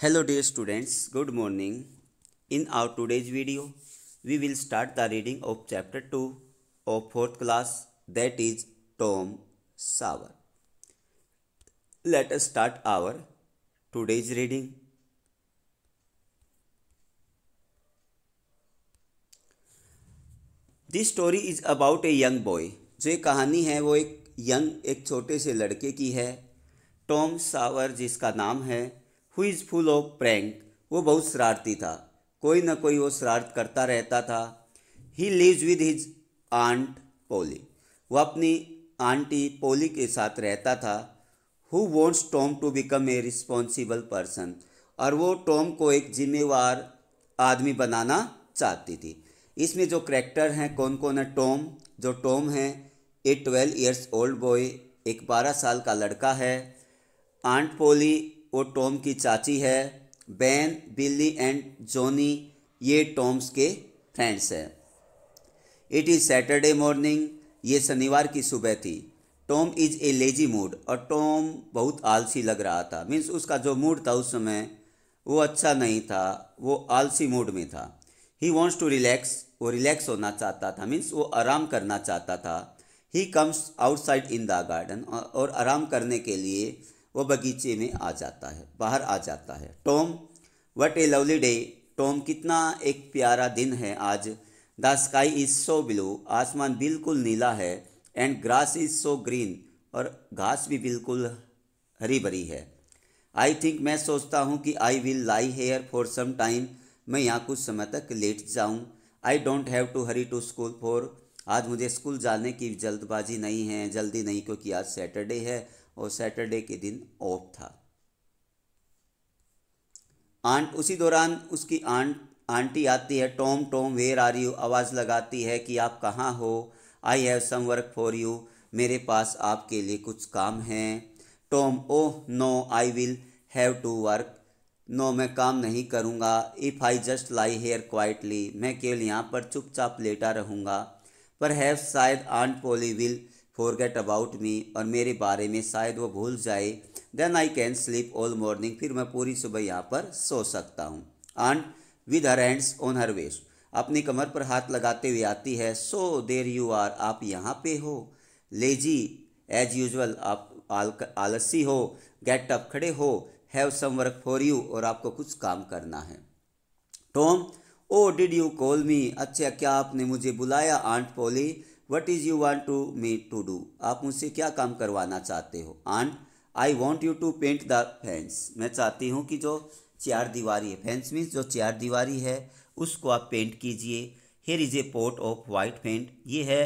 Hello dear students, good morning. In our today's video, we will start the reading of chapter 2 of 4th class that is Tom Sawyer. Let us start our today's reading. This story is about a young boy जो ये कहानी है वो एक young एक छोटे से लड़के की है टॉम सावर जिसका नाम है who is full of prank वो बहुत शरारती था कोई ना कोई वो शरारत करता रहता था he lives with his aunt Polly वो अपनी आंटी पोली के साथ रहता था who wants Tom to become a responsible person और वो टॉम को एक जिम्मेवार आदमी बनाना चाहती थी इसमें जो करेक्टर हैं कौन कौन है टॉम जो टॉम है a twelve years old boy एक बारह साल का लड़का है आंट पोली वो टॉम की चाची है बैन बिल्ली एंड जॉनी ये टॉम्स के फ्रेंड्स हैं इट इज़ सैटरडे मॉर्निंग ये शनिवार की सुबह थी Tom is a lazy mood और टॉम बहुत आलसी लग रहा था मीन्स उसका जो मूड था उस समय वो अच्छा नहीं था वो आलसी मूड में था ही वॉन्ट्स टू रिलैक्स वो रिलैक्स होना चाहता था मीन्स वो आराम करना चाहता था he comes outside in the garden और आराम करने के लिए वो बगीचे में आ जाता है बाहर आ जाता है Tom what a lovely day Tom कितना एक प्यारा दिन है आज the sky is so blue आसमान बिल्कुल नीला है and grass is so green और घास भी बिल्कुल हरी भरी है आई थिंक मैं सोचता हूँ कि I will lie here for some time मैं यहाँ कुछ समय तक लेट जाऊँ I don't have to hurry to school for आज मुझे स्कूल जाने की जल्दबाजी नहीं है जल्दी नहीं क्योंकि आज सैटरडे है और सैटरडे के दिन ऑफ था आंट उसी दौरान उसकी आंट आंटी आती है Tom Tom where are you आवाज़ लगाती है कि आप कहाँ हो I have some work for you मेरे पास आपके लिए कुछ काम है Tom oh no I will have to work no मैं काम नहीं करूँगा if I just lie here quietly मैं केवल यहाँ पर चुपचाप लेटा रहूँगा पर हैव शायद aunt Polly will forget about me और मेरे बारे में शायद वो भूल जाए then I can sleep all morning फिर मैं पूरी सुबह यहाँ पर सो सकता हूँ and with her hands on her waist अपनी कमर पर हाथ लगाते हुए आती है सो देर यू आर आप यहाँ पे हो लेजी एज यूजल आप आल, आलसी हो गेट अप खड़े हो have some work for you और आपको कुछ काम करना है Tom oh did you call me अच्छा क्या आपने मुझे बुलाया aunt Polly what is you want to me to do आप मुझसे क्या काम करवाना चाहते हो and I want you to paint the fence मैं चाहती हूँ कि जो चार दीवारी है फेंस मीन्स जो चार दीवारी है उसको आप पेंट कीजिए here is a pot of white paint ये है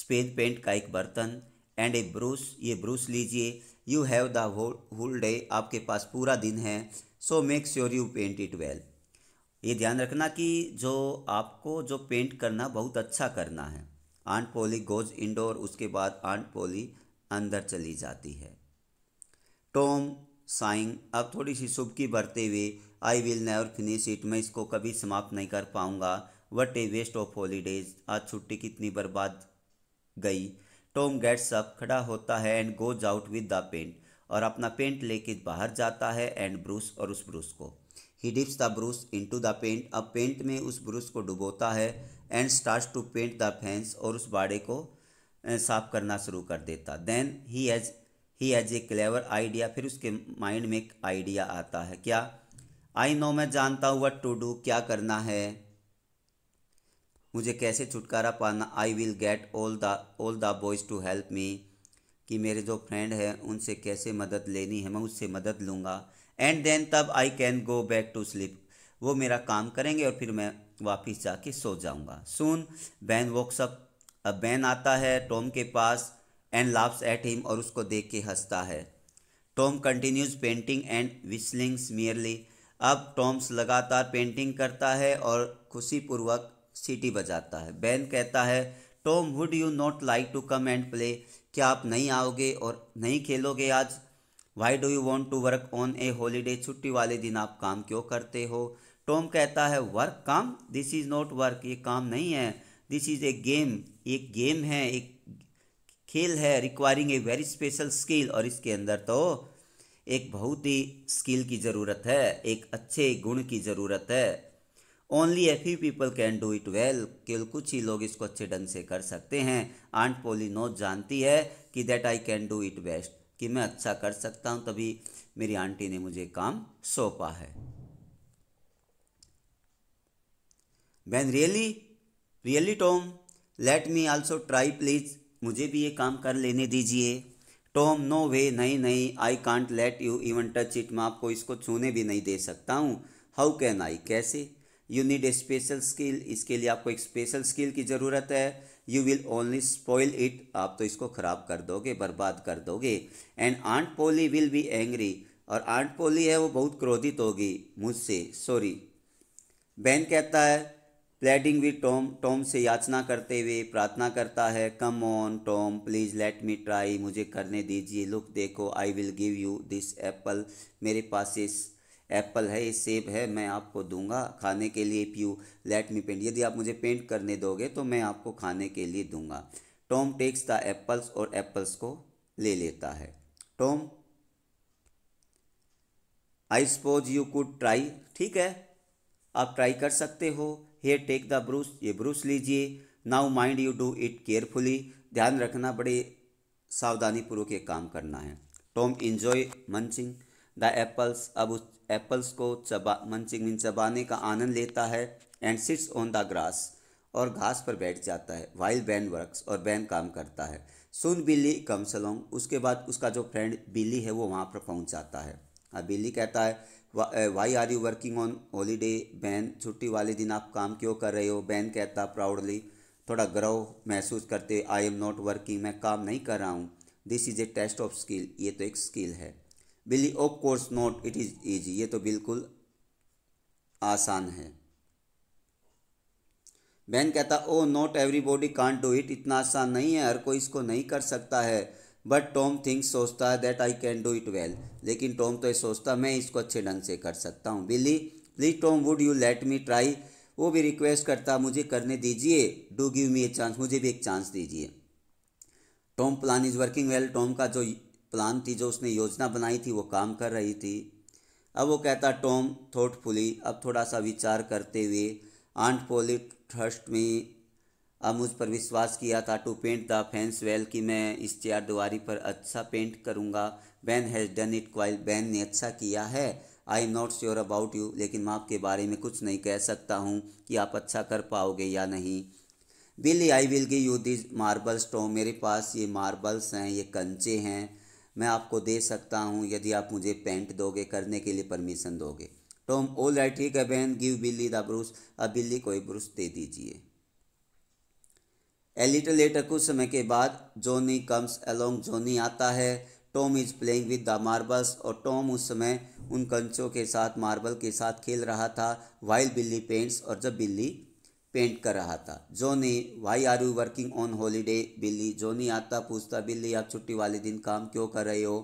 स्पेन पेंट का एक बर्तन एंड ए ब्रूस ये ब्रूस लीजिए you have the whole day आपके पास पूरा दिन है so make sure you paint it well ये ध्यान रखना कि जो आपको जो पेंट करना बहुत अच्छा करना है आंट पोली गोज इंडोर उसके बाद आंट पोली अंदर चली जाती है टॉम साइंग अब थोड़ी सी की बढ़ते हुए I will never finish it मैं इसको कभी समाप्त नहीं कर पाऊंगा what a waste of holidays आज छुट्टी कितनी बर्बाद गई टॉम गेट्स अप खड़ा होता है and goes out with the paint और अपना पेंट लेके बाहर जाता है एंड ब्रूस और उस ब्रूस को ही dips the brush into the paint अब पेंट में उस ब्रूस को डुबोता है and start to paint the fence और उस बाड़े को साफ करना शुरू कर देता then he has he has a clever idea फिर उसके माइंड में एक आइडिया आता है क्या आई नो मैं जानता हूँ वट टू डू क्या करना है मुझे कैसे छुटकारा पाना I will get all the all the boys to help me कि मेरे जो फ्रेंड हैं उनसे कैसे मदद लेनी है मैं उससे मदद लूँगा एंड देन तब I can go back to sleep वो मेरा काम करेंगे और फिर मैं वापस जाके सो जाऊँगा सुन बैन वोक्सअप अब बैन आता है टॉम के पास एंड लाफ्स एट हिम और उसको देख के हंसता है टॉम कंटिन्यूज पेंटिंग एंड विस्लिंग्स मियरली अब टॉम्स लगातार पेंटिंग करता है और खुशीपूर्वक सीटी बजाता है बैन कहता है Tom would you not like to come and play क्या आप नहीं आओगे और नहीं खेलोगे आज why do you want to work on a holiday छुट्टी वाले दिन आप काम क्यों करते हो टॉम कहता है वर्क काम दिस इज़ नॉट वर्क ये काम नहीं है दिस इज़ ए गेम एक गेम है एक खेल है requiring a very special skill और इसके अंदर तो एक बहुत ही स्किल की ज़रूरत है एक अच्छे गुण की ज़रूरत है only a few people can do it well केवल कुछ ही लोग इसको अच्छे ढंग से कर सकते हैं आंट पोली नोट जानती है कि that I can do it best कि मैं अच्छा कर सकता हूँ तभी मेरी आंटी ने मुझे काम सौंपा है वैन really really Tom let me also try please मुझे भी ये काम कर लेने दीजिए टॉम नो वे नहीं नहीं I can't let you even touch it मैं आपको इसको छूने भी नहीं दे सकता हूँ हाउ कैन आई कैसे you need a special skill इसके लिए आपको एक स्पेशल स्किल की ज़रूरत है you will only spoil it आप तो इसको ख़राब कर दोगे बर्बाद कर दोगे and aunt Polly will be angry और आंट पोली है वो बहुत क्रोधित होगी मुझसे सॉरी बैन कहता है प्लेडिंग विद टॉम टॉम से याचना करते हुए प्रार्थना करता है come on Tom please let me try मुझे करने दीजिए लुक देखो I will give you this apple मेरे पास इस एप्पल है ये सेब है मैं आपको दूंगा खाने के लिए प्यू लेट मी पेंट यदि आप मुझे पेंट करने दोगे तो मैं आपको खाने के लिए दूंगा टॉम टेक्स द एप्पल्स और एप्पल्स को ले लेता है Tom I suppose you could try ठीक है आप ट्राई कर सकते हो हेयर टेक द ब्रूस ये ब्रूस लीजिए now mind you do it carefully ध्यान रखना बड़े सावधानी पूर्वक ये काम करना है Tom enjoy munching the apples अब उस एप्पल्स को चबा मंचिंग मीन चबाने का आनंद लेता है and sits on the grass और घास पर बैठ जाता है वाइल बैन वर्क्स और बैन काम करता है सुन बिल्ली कम्स सलोंग उसके बाद उसका जो फ्रेंड बिल्ली है वो वहाँ पर पहुँच जाता है अब बिल्ली कहता है why are you working on holiday Ben छुट्टी वाले दिन आप काम क्यों कर रहे हो बैन कहता प्राउडली थोड़ा गर्व महसूस करते आई एम नॉट वर्किंग मैं काम नहीं कर रहा हूँ this is a test of skill ये तो एक स्किल है Billy of course not it is easy ये तो बिल्कुल आसान है बैन कहता oh not everybody can do it इतना आसान नहीं है हर कोई इसको नहीं कर सकता है बट टॉम थिंक्स सोचता है that I can do it well लेकिन टॉम तो ये सोचता मैं इसको अच्छे ढंग से कर सकता हूँ Billy please Tom would you let me try वो भी रिक्वेस्ट करता मुझे करने दीजिए do give me a chance मुझे भी एक चांस दीजिए Tom plan is working well Tom का जो प्लान थी जो उसने योजना बनाई थी वो काम कर रही थी अब वो कहता टॉम थॉटफुली अब थोड़ा सा विचार करते हुए आंट पोलिक ट्रस्ट में अब मुझ पर विश्वास किया था to paint the fence well कि मैं इस चेयर दुआरी पर अच्छा पेंट करूँगा बैन हैज़ डन इट क्वाइल बैन ने अच्छा किया है I am not sure about you लेकिन मैं आपके बारे में कुछ नहीं कह सकता हूँ कि आप अच्छा कर पाओगे या नहीं Billy I will give you this marbles stone मेरे पास ये मार्बल्स हैं ये कंचे हैं मैं आपको दे सकता हूँ यदि आप मुझे पेंट दोगे करने के लिए परमिशन दोगे टॉम ओल राइट ठीक है बहन गिव बिल्ली द ब्रूस अब बिल्ली कोई ब्रूस दे दीजिए ए लिटल लेटर कुछ समय के बाद जोनी कम्स अलोंग जोनी आता है Tom is playing with the marbles और टॉम उस समय उन कंचों के साथ मार्बल के साथ खेल रहा था वाइल बिल्ली पेंट्स और जब बिल्ली पेंट कर रहा था Johnny why are you working on holiday Billy Johnny आता पूछता बिल्ली आप छुट्टी वाले दिन काम क्यों कर रहे हो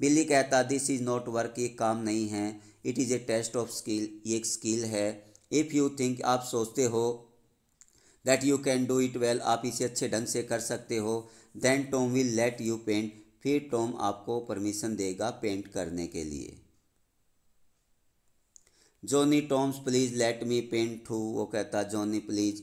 बिल्ली कहता दिस इज़ नॉट वर्क ये काम नहीं है it is a test of skill ये एक स्किल है इफ़ यू थिंक आप सोचते हो that you can do it well आप इसे अच्छे ढंग से कर सकते हो then Tom will let you paint फिर टॉम आपको परमिशन देगा पेंट करने के लिए Johnny Tom's please let me paint too वो कहता जॉनी प्लीज़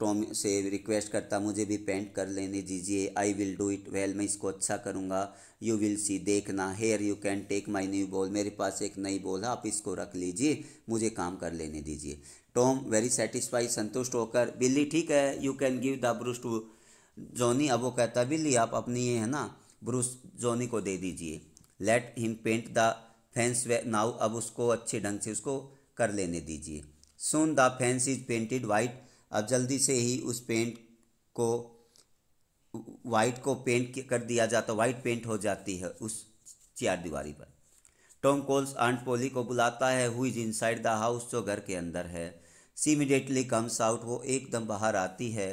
टॉम से रिक्वेस्ट करता मुझे भी पेंट कर लेने दीजिए I will do it well मैं इसको अच्छा करूँगा यू विल सी देखना here you can take my new ball मेरे पास एक नई बॉल है आप इसको रख लीजिए मुझे काम कर लेने दीजिए टॉम वेरी सेटिस्फाई संतुष्ट होकर बिल्ली ठीक है you can give the brush to Johnny अब वो कहता बिल्ली आप अपनी ये है ना ब्रूस जोनी को दे दीजिए let him paint the fence way now अब उसको अच्छे ढंग से उसको कर लेने दीजिए soon the fence is painted white अब जल्दी से ही उस पेंट को वाइट को पेंट कर दिया जाता वाइट पेंट हो जाती है उस चार दीवारी पर टॉम कोल्स आंट पोली को बुलाता है who is inside the house जो घर के अंदर है सी इमिडिएटली कम्स आउट वो एकदम बाहर आती है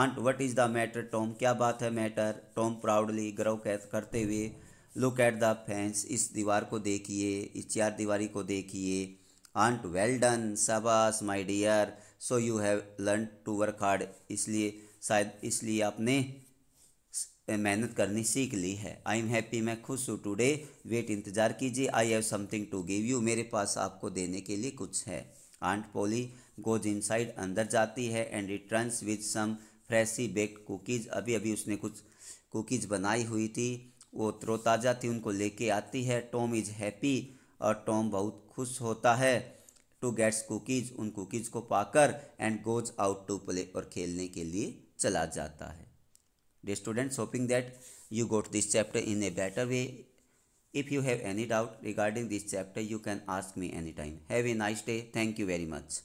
aunt what is the matter Tom क्या बात है मैटर टॉम प्राउडली गर्व करते हुए लुक एट द फैंस इस दीवार को देखिए इस चार दीवारी को देखिए आंट वेल डन शाबाश my dear so you have learn to work hard इसलिए शायद इसलिए आपने मेहनत करनी सीख ली है आई एम हैप्पी मैं खुश हूँ टुडे वेट इंतज़ार कीजिए I have something to give you मेरे पास आपको देने के लिए कुछ है आंट पोली गोज इनसाइड अंदर जाती है and returns with some freshly baked cookies अभी अभी उसने कुछ कुकीज़ बनाई हुई थी वो तरोताज़ा थी उनको लेके आती है टॉम इज़ हैप्पी और टॉम बहुत खुश होता है टू गेट्स कुकीज़ उन कुकीज़ को पाकर and goes out to play और खेलने के लिए चला जाता है dear students hoping that you got this chapter in a better way if you have any doubt regarding this chapter you can ask me any time have a nice day thank you very much